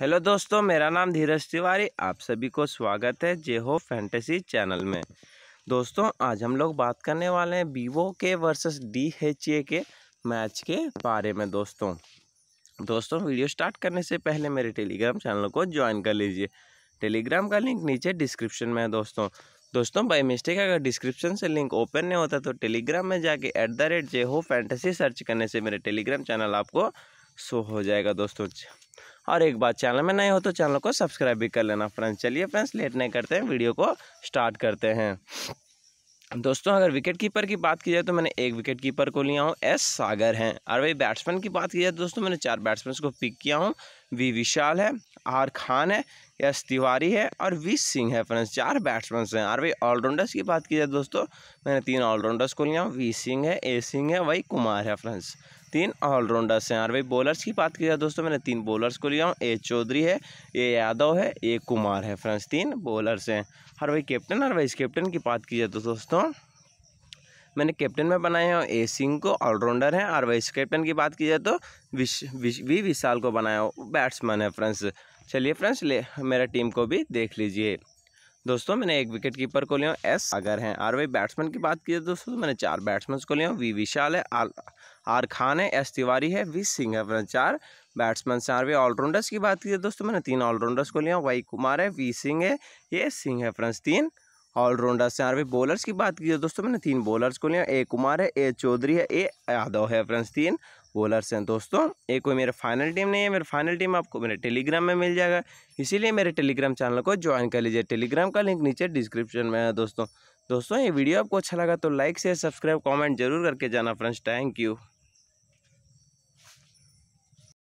hello दोस्तों मेरा नाम धीरज तिवारी आप सभी को स्वागत है जे हो फैंटेसी चैनल में दोस्तों आज हम लोग बात करने वाले हैं वीवो के वर्सेस डी एच ए के मैच के बारे में दोस्तों दोस्तों वीडियो स्टार्ट करने से पहले मेरे टेलीग्राम चैनल को ज्वाइन कर लीजिए टेलीग्राम का लिंक नीचे डिस्क्रिप्शन में है दोस्तों दोस्तों बाई मिस्टेक अगर डिस्क्रिप्शन से लिंक ओपन नहीं होता तो टेलीग्राम में जाके एट द रेट जे हो फैंटेसी सर्च करने से मेरे टेलीग्राम चैनल आपको शो हो जाएगा दोस्तों और एक बात चैनल में नहीं हो तो चैनल को सब्सक्राइब भी कर लेना फ्रेंड्स चलिए फ्रेंड्स लेट नहीं करते हैं वीडियो को स्टार्ट करते हैं दोस्तों अगर विकेट कीपर की बात की जाए तो मैंने एक विकेट कीपर को लिया हूँ एस सागर हैं और वही बैट्समैन की बात की जाए तो दोस्तों मैंने चार बैट्समैन को पिक किया हूँ वी विशाल है आर खान है यश तिवारी है और वी सिंह है फ्रेंड्स चार बैट्समैन हैं और भाई ऑलराउंडर्स की बात की जाए दोस्तों मैंने तीन ऑलराउंडर्स को लिया वी सिंह है ए सिंह है वही कुमार है फ्रेंड्स तीन ऑलराउंडर्स हैं और भाई बॉलर्स की बात की जाए दोस्तों मैंने तीन बॉलर्स को लिया हूँ ए चौधरी है ए यादव है ए कुमार है फ्रेंड्स तीन बॉलर्स हैं और भाई कैप्टन और वाइस कैप्टन की बात की जाए तो दोस्तों मैंने कैप्टन में बनाए हैं ए सिंह को ऑलराउंडर हैं और वाइस कैप्टन की बात की जाए तो विश, विश, वी विशाल को बनाया बैट्समैन है फ्रेंड्स चलिए फ्रेंड्स ले मेरा टीम को भी देख लीजिए दोस्तों मैंने एक विकेट कीपर को लिया एस अगर हैं आर वही बैट्समैन की बात की दोस्तों तो मैंने चार बैट्समैन को लिया वी विशाल है आर, आर खान है एस तिवारी है वी सिंह है फ्रेंड्स चार बैट्समैन से आर वाई ऑलराउंडर्स की बात की दोस्तों मैंने तीन ऑलराउंडर्स को लिया वाई कुमार है वी सिंह है ये सिंह है फ्रेंड्स तीन ऑलराउंडर्स हैं पे बॉलर्स की बात की जाए दोस्तों मैंने तीन बॉलर्स को लिया ए कुमार है ए चौधरी है ए यादव है फ्रेंड्स तीन बॉलर्स हैं दोस्तों ये कोई मेरा फाइनल टीम नहीं है मेरा फाइनल टीम आपको मेरे टेलीग्राम में मिल जाएगा इसीलिए मेरे टेलीग्राम चैनल को ज्वाइन कर लीजिए टेलीग्राम का लिंक नीचे डिस्क्रिप्शन में है दोस्तों दोस्तों ये वीडियो आपको अच्छा लगा तो लाइक शेयर सब्सक्राइब कमेंट जरूर करके जाना फ्रेंड्स थैंक यू